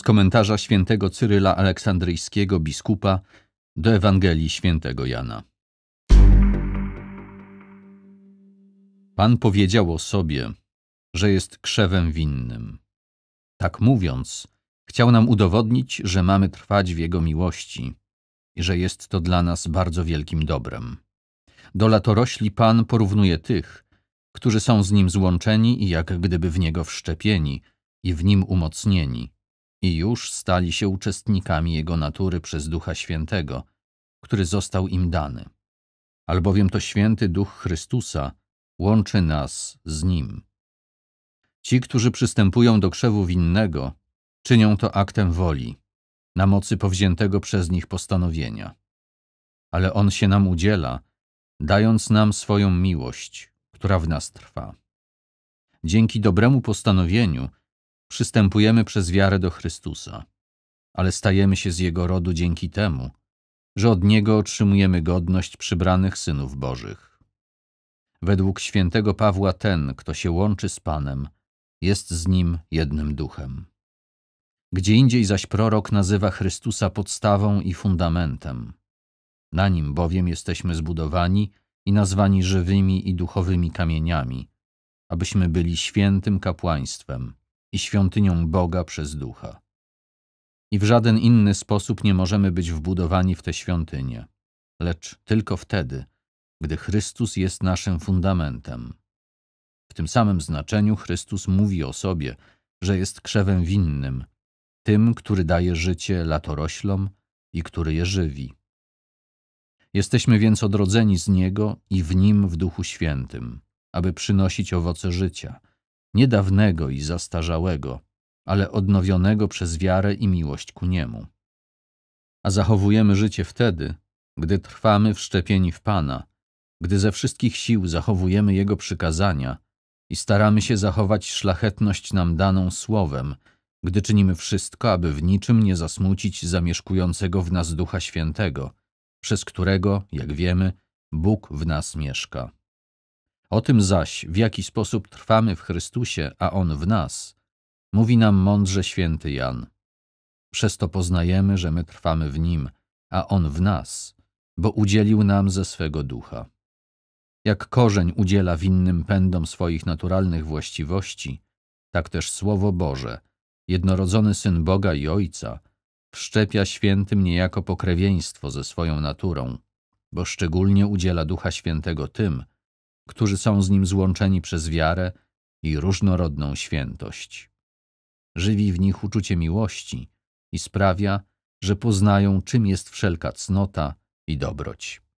z komentarza świętego Cyryla Aleksandryjskiego biskupa do Ewangelii świętego Jana. Pan powiedział o sobie, że jest krzewem winnym. Tak mówiąc, chciał nam udowodnić, że mamy trwać w Jego miłości i że jest to dla nas bardzo wielkim dobrem. Do latorośli Pan porównuje tych, którzy są z Nim złączeni i jak gdyby w Niego wszczepieni i w Nim umocnieni i już stali się uczestnikami Jego natury przez Ducha Świętego, który został im dany. Albowiem to święty Duch Chrystusa łączy nas z Nim. Ci, którzy przystępują do krzewu winnego, czynią to aktem woli, na mocy powziętego przez nich postanowienia. Ale On się nam udziela, dając nam swoją miłość, która w nas trwa. Dzięki dobremu postanowieniu przystępujemy przez wiarę do Chrystusa, ale stajemy się z Jego rodu dzięki temu, że od Niego otrzymujemy godność przybranych synów Bożych. Według świętego Pawła ten, kto się łączy z Panem, jest z Nim jednym duchem. Gdzie indziej zaś prorok nazywa Chrystusa podstawą i fundamentem. Na nim bowiem jesteśmy zbudowani i nazwani żywymi i duchowymi kamieniami, abyśmy byli świętym kapłaństwem, i świątynią Boga przez Ducha. I w żaden inny sposób nie możemy być wbudowani w tę świątynię, lecz tylko wtedy, gdy Chrystus jest naszym fundamentem. W tym samym znaczeniu Chrystus mówi o sobie, że jest krzewem winnym, tym, który daje życie latoroślom i który je żywi. Jesteśmy więc odrodzeni z Niego i w Nim w Duchu Świętym, aby przynosić owoce życia – niedawnego i zastarzałego, ale odnowionego przez wiarę i miłość ku Niemu. A zachowujemy życie wtedy, gdy trwamy wszczepieni w Pana, gdy ze wszystkich sił zachowujemy Jego przykazania i staramy się zachować szlachetność nam daną Słowem, gdy czynimy wszystko, aby w niczym nie zasmucić zamieszkującego w nas Ducha Świętego, przez którego, jak wiemy, Bóg w nas mieszka. O tym zaś, w jaki sposób trwamy w Chrystusie, a On w nas, mówi nam mądrze święty Jan. Przez to poznajemy, że my trwamy w Nim, a On w nas, bo udzielił nam ze swego ducha. Jak korzeń udziela winnym pędom swoich naturalnych właściwości, tak też Słowo Boże, jednorodzony Syn Boga i Ojca, wszczepia świętym niejako pokrewieństwo ze swoją naturą, bo szczególnie udziela Ducha Świętego tym, którzy są z Nim złączeni przez wiarę i różnorodną świętość. Żywi w nich uczucie miłości i sprawia, że poznają, czym jest wszelka cnota i dobroć.